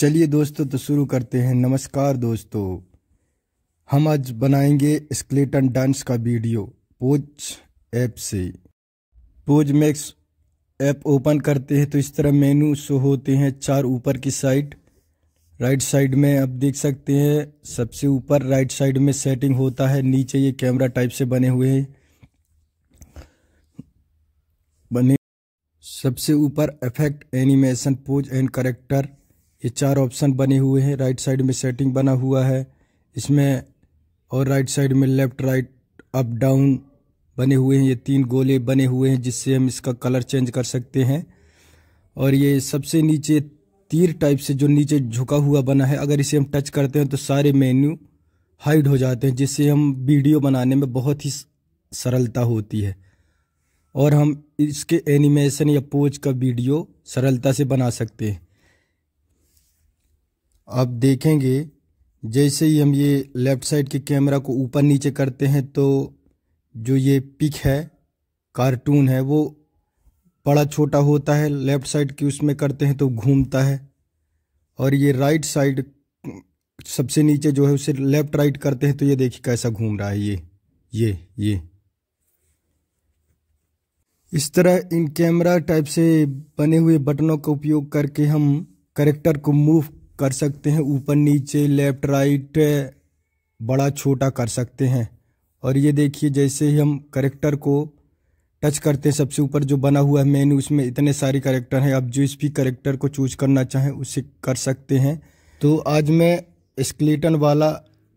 चलिए दोस्तों तो शुरू करते हैं नमस्कार दोस्तों हम आज बनाएंगे स्केलेटन डांस का वीडियो पोज ऐप से पोज मैक्स ऐप ओपन करते हैं तो इस तरह मेनू शो होते हैं चार ऊपर की साइड राइट साइड में आप देख सकते हैं सबसे ऊपर राइट साइड में सेटिंग होता है नीचे ये कैमरा टाइप से बने हुए हैं बने सबसे ऊपर effect animation pose and character ये चार ऑप्शन बने हुए हैं राइट साइड में सेटिंग बना हुआ है इसमें और राइट साइड में लेफ़्ट राइट अप डाउन बने हुए हैं ये तीन गोले बने हुए हैं जिससे हम इसका कलर चेंज कर सकते हैं और ये सबसे नीचे तीर टाइप से जो नीचे झुका हुआ बना है अगर इसे हम टच करते हैं तो सारे मेन्यू हाइड हो जाते हैं जिससे हम वीडियो बनाने में बहुत ही सरलता होती है और हम इसके एनिमेशन या पोज का वीडियो सरलता से बना सकते हैं आप देखेंगे जैसे ही हम ये लेफ़्ट साइड के कैमरा को ऊपर नीचे करते हैं तो जो ये पिक है कार्टून है वो बड़ा छोटा होता है लेफ़्ट साइड की उसमें करते हैं तो घूमता है और ये राइट साइड सबसे नीचे जो है उसे लेफ़्ट राइट करते हैं तो ये देखिए कैसा घूम रहा है ये ये ये इस तरह इन कैमरा टाइप से बने हुए बटनों का उपयोग करके हम करेक्टर को मूव कर सकते हैं ऊपर नीचे लेफ्ट राइट बड़ा छोटा कर सकते हैं और ये देखिए जैसे ही हम करेक्टर को टच करते हैं सबसे ऊपर जो बना हुआ है मेन्यू उसमें इतने सारे करेक्टर हैं आप जिस भी करेक्टर को चूज करना चाहें उसे कर सकते हैं तो आज मैं स्केलेटन वाला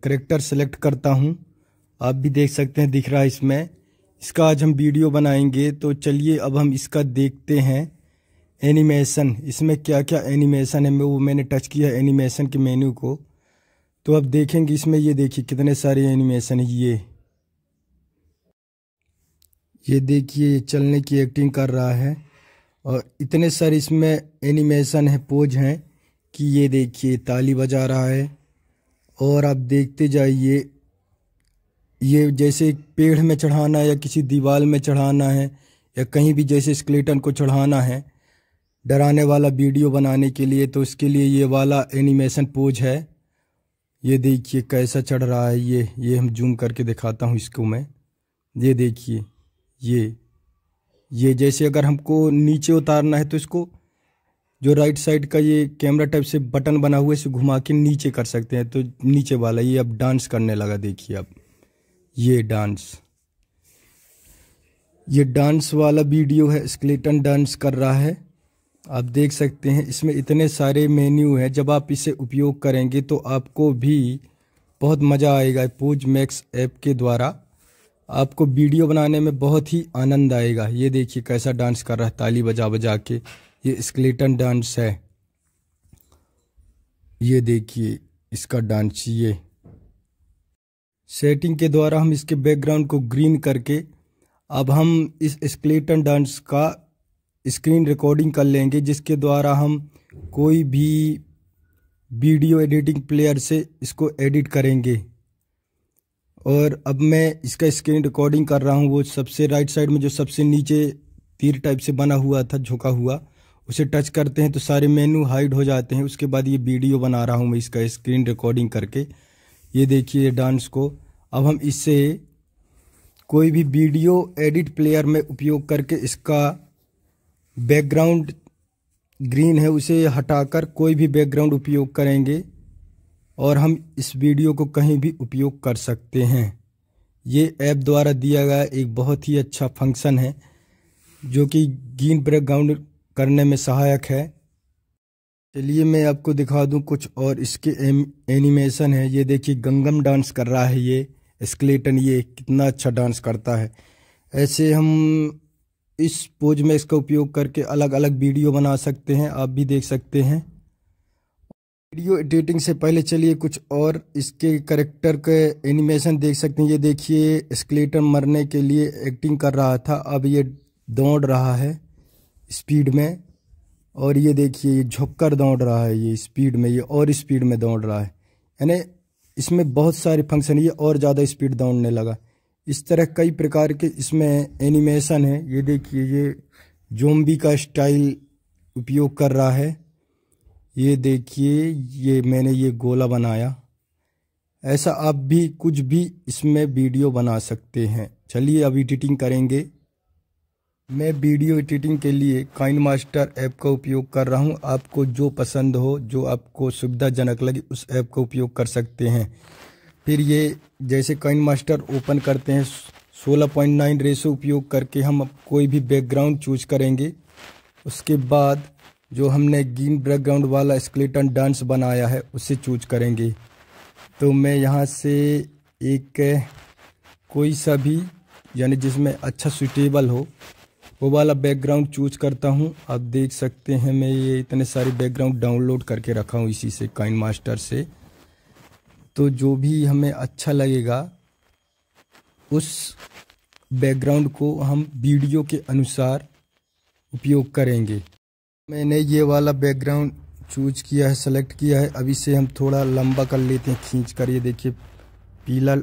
करेक्टर सेलेक्ट करता हूँ आप भी देख सकते हैं दिख रहा है इसमें इसका आज हम वीडियो बनाएंगे तो चलिए अब हम इसका देखते हैं एनिमेशन इसमें क्या क्या एनिमेशन है मैं वो मैंने टच किया एनिमेशन के मेन्यू को तो अब देखेंगे इसमें ये देखिए कितने सारे एनिमेशन है ये ये देखिए ये चलने की एक्टिंग कर रहा है और इतने सारे इसमें एनिमेशन है पोज हैं कि ये देखिए ताली बजा रहा है और आप देखते जाइए ये जैसे पेड़ में चढ़ाना या किसी दीवार में चढ़ाना है या कहीं भी जैसे स्केलेटन को चढ़ाना है डराने वाला वीडियो बनाने के लिए तो इसके लिए ये वाला एनिमेशन पोज है ये देखिए कैसा चढ़ रहा है ये ये हम जूम करके दिखाता हूँ इसको मैं ये देखिए ये ये जैसे अगर हमको नीचे उतारना है तो इसको जो राइट साइड का ये कैमरा टाइप से बटन बना हुआ है इसे घुमा के नीचे कर सकते हैं तो नीचे वाला ये अब डांस करने लगा देखिए अब ये डांस ये डांस वाला वीडियो है स्केलेटन डांस कर रहा है आप देख सकते हैं इसमें इतने सारे मेन्यू हैं जब आप इसे उपयोग करेंगे तो आपको भी बहुत मज़ा आएगा पूज मैक्स ऐप के द्वारा आपको वीडियो बनाने में बहुत ही आनंद आएगा ये देखिए कैसा डांस कर रहा है ताली बजा बजा के ये स्केलेटन डांस है ये देखिए इसका डांस ये सेटिंग के द्वारा हम इसके बैकग्राउंड को ग्रीन करके अब हम इस स्केलेटन डांस का स्क्रीन रिकॉर्डिंग कर लेंगे जिसके द्वारा हम कोई भी वीडियो एडिटिंग प्लेयर से इसको एडिट करेंगे और अब मैं इसका स्क्रीन रिकॉर्डिंग कर रहा हूँ वो सबसे राइट साइड में जो सबसे नीचे तीर टाइप से बना हुआ था झुका हुआ उसे टच करते हैं तो सारे मेनू हाइड हो जाते हैं उसके बाद ये वीडियो बना रहा हूँ मैं इसका स्क्रीन रिकॉर्डिंग करके ये देखिए डांस को अब हम इससे कोई भी वीडियो एडिट प्लेयर में उपयोग करके इसका बैकग्राउंड ग्रीन है उसे हटाकर कोई भी बैकग्राउंड उपयोग करेंगे और हम इस वीडियो को कहीं भी उपयोग कर सकते हैं ये ऐप द्वारा दिया गया एक बहुत ही अच्छा फंक्शन है जो कि ग्रीन बैकग्राउंड करने में सहायक है चलिए मैं आपको दिखा दूं कुछ और इसके एनिमेशन है ये देखिए गंगम डांस कर रहा है ये स्केलेटन ये कितना अच्छा डांस करता है ऐसे हम इस पोज में इसका उपयोग करके अलग अलग वीडियो बना सकते हैं आप भी देख सकते हैं वीडियो एडिटिंग से पहले चलिए कुछ और इसके करेक्टर के एनिमेशन देख सकते हैं ये देखिए स्केलेटन मरने के लिए एक्टिंग कर रहा था अब ये दौड़ रहा है स्पीड में और ये देखिए ये झुककर दौड़ रहा है ये स्पीड में ये और स्पीड में दौड़ रहा है यानी इसमें बहुत सारे फंक्शन ये और ज़्यादा स्पीड दौड़ने लगा इस तरह कई प्रकार के इसमें एनिमेशन है ये देखिए ये जोम्बी का स्टाइल उपयोग कर रहा है ये देखिए ये मैंने ये गोला बनाया ऐसा आप भी कुछ भी इसमें वीडियो बना सकते हैं चलिए अब एडिटिंग करेंगे मैं वीडियो एडिटिंग के लिए काइन मास्टर ऐप का उपयोग कर रहा हूं आपको जो पसंद हो जो आपको सुविधाजनक लगे उस ऐप का उपयोग कर सकते हैं फिर ये जैसे कॉइन मास्टर ओपन करते हैं 16.9 रेशो उपयोग करके हम कोई भी बैकग्राउंड चूज करेंगे उसके बाद जो हमने ग्रीन बैकग्राउंड वाला स्केलेटन डांस बनाया है उसे चूज करेंगे तो मैं यहाँ से एक कोई सा भी यानी जिसमें अच्छा सुटेबल हो वो वाला बैकग्राउंड चूज करता हूँ आप देख सकते हैं मैं ये इतने सारे बैकग्राउंड डाउनलोड करके रखा हूँ इसी से काइन मास्टर से तो जो भी हमें अच्छा लगेगा उस बैकग्राउंड को हम वीडियो के अनुसार उपयोग करेंगे मैंने ये वाला बैकग्राउंड चूज किया है सेलेक्ट किया है अभी से हम थोड़ा लंबा कर लेते हैं खींच कर ये देखिए पीला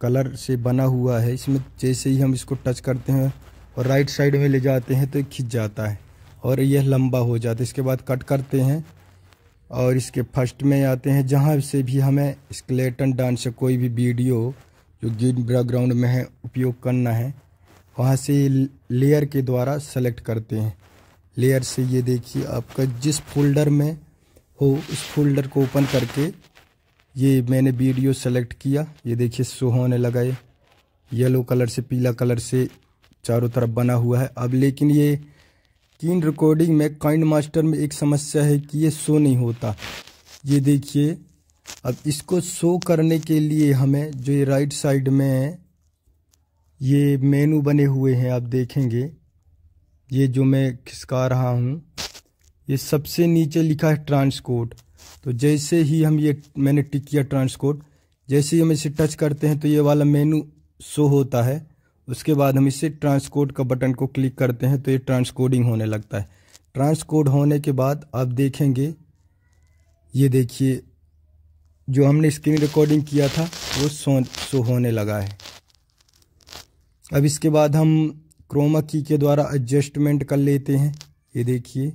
कलर से बना हुआ है इसमें जैसे ही हम इसको टच करते हैं और राइट साइड में ले जाते हैं तो खिंच जाता है और यह लंबा हो जाता है इसके बाद कट करते हैं और इसके फर्स्ट में आते हैं जहाँ से भी हमें स्केलेटन डांस कोई भी वीडियो जो ग्रीन बैकग्राउंड में है उपयोग करना है वहाँ से लेयर के द्वारा सेलेक्ट करते हैं लेयर से ये देखिए आपका जिस फोल्डर में हो उस फोल्डर को ओपन करके ये मैंने वीडियो सेलेक्ट किया ये देखिए शो होने लगाए येलो कलर से पीला कलर से चारों तरफ बना हुआ है अब लेकिन ये स्क्रीन रिकॉर्डिंग में काइंड मास्टर में एक समस्या है कि ये शो नहीं होता ये देखिए अब इसको शो करने के लिए हमें जो ये राइट साइड में है ये मेनू बने हुए हैं आप देखेंगे ये जो मैं खिसका रहा हूँ ये सबसे नीचे लिखा है ट्रांसकोड तो जैसे ही हम ये मैंने टिक किया ट्रांसकोड जैसे ही हम इसे टच करते हैं तो ये वाला मेनू शो होता है उसके बाद हम इसे ट्रांसकोड का बटन को क्लिक करते हैं तो ये ट्रांसकोडिंग होने लगता है ट्रांसकोड होने के बाद आप देखेंगे ये देखिए जो हमने स्क्रीन रिकॉर्डिंग किया था वो सो सो होने लगा है अब इसके बाद हम क्रोमा की के द्वारा एडजस्टमेंट कर लेते हैं ये देखिए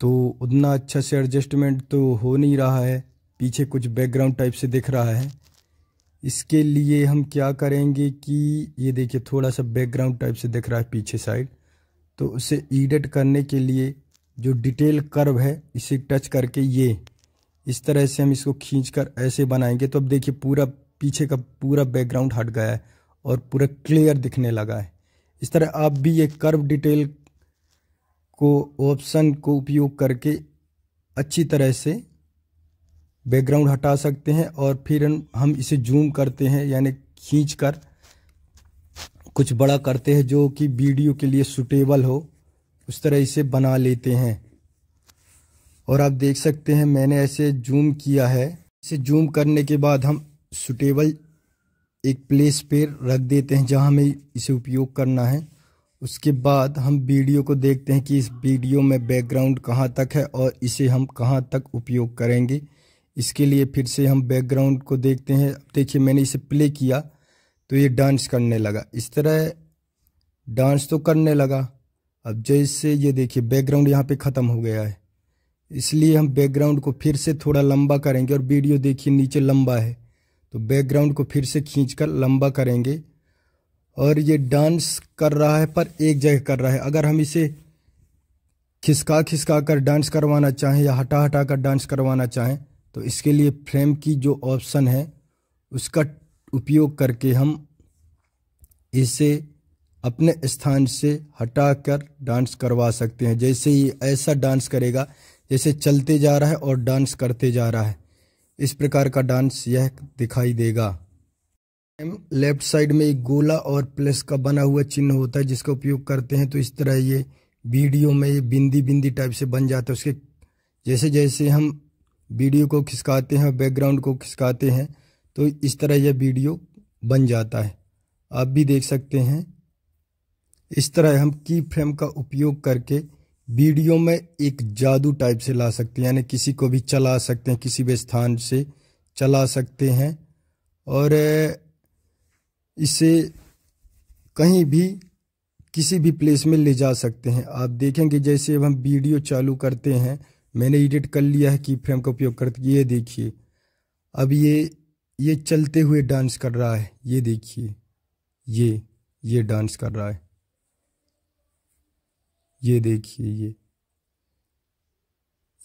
तो उतना अच्छा से एडजस्टमेंट तो हो नहीं रहा है पीछे कुछ बैकग्राउंड टाइप से दिख रहा है इसके लिए हम क्या करेंगे कि ये देखिए थोड़ा सा बैकग्राउंड टाइप से दिख रहा है पीछे साइड तो उसे एडिट करने के लिए जो डिटेल कर्व है इसे टच करके ये इस तरह से हम इसको खींच कर ऐसे बनाएंगे तो अब देखिए पूरा पीछे का पूरा बैकग्राउंड हट गया है और पूरा क्लियर दिखने लगा है इस तरह आप भी ये कर्व डिटेल को ऑप्शन को उपयोग करके अच्छी तरह से बैकग्राउंड हटा सकते हैं और फिर हम इसे जूम करते हैं यानी खींच कर कुछ बड़ा करते हैं जो कि वीडियो के लिए सुटेबल हो उस तरह इसे बना लेते हैं और आप देख सकते हैं मैंने ऐसे जूम किया है इसे जूम करने के बाद हम सुटेबल एक प्लेस पर रख देते हैं जहां हमें इसे उपयोग करना है उसके बाद हम वीडियो को देखते हैं कि इस वीडियो में बैकग्राउंड कहां तक है और इसे हम कहां तक उपयोग करेंगे इसके लिए फिर से हम बैकग्राउंड को देखते हैं देखिए मैंने इसे प्ले किया तो ये डांस करने लगा इस तरह डांस तो करने लगा अब जैसे ये देखिए बैकग्राउंड यहाँ पे ख़त्म हो गया है इसलिए हम बैकग्राउंड को फिर से थोड़ा लंबा करेंगे और वीडियो देखिए नीचे लंबा है तो बैकग्राउंड को फिर से खींच कर लंबा करेंगे और ये डांस कर रहा है पर एक जगह कर रहा है अगर हम इसे खिसका खिसका कर डांस करवाना चाहें या हटा हटा कर डांस करवाना चाहें तो इसके लिए फ्रेम की जो ऑप्शन है उसका उपयोग करके हम इसे अपने स्थान से हटाकर डांस करवा सकते हैं जैसे ये ऐसा डांस करेगा जैसे चलते जा रहा है और डांस करते जा रहा है इस प्रकार का डांस यह दिखाई देगा एम लेफ्ट साइड में एक गोला और प्लस का बना हुआ चिन्ह होता है जिसका उपयोग करते हैं तो इस तरह ये वीडियो में ये बिंदी बिंदी टाइप से बन जाता है उसके जैसे जैसे हम वीडियो को खिसकाते हैं बैकग्राउंड को खिसकाते हैं तो इस तरह यह वीडियो बन जाता है आप भी देख सकते हैं इस तरह हम की फ्रेम का उपयोग करके वीडियो में एक जादू टाइप से ला सकते हैं यानी किसी को भी चला सकते हैं किसी भी स्थान से चला सकते हैं और इसे कहीं भी किसी भी प्लेस में ले जा सकते हैं आप देखेंगे जैसे अब हम वीडियो चालू करते हैं मैंने एडिट कर लिया है की फ्रेम का उपयोग करके ये देखिए अब ये ये चलते हुए डांस कर रहा है ये देखिए ये ये डांस कर रहा है ये देखिए ये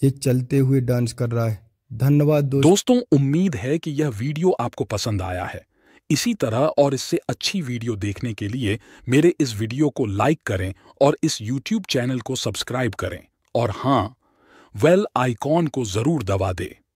ये चलते हुए डांस कर रहा है धन्यवाद दोस्त। दोस्तों उम्मीद है कि यह वीडियो आपको पसंद आया है इसी तरह और इससे अच्छी वीडियो देखने के लिए मेरे इस वीडियो को लाइक करें और इस यूट्यूब चैनल को सब्सक्राइब करें और हाँ वेल आइकॉन को जरूर दबा दे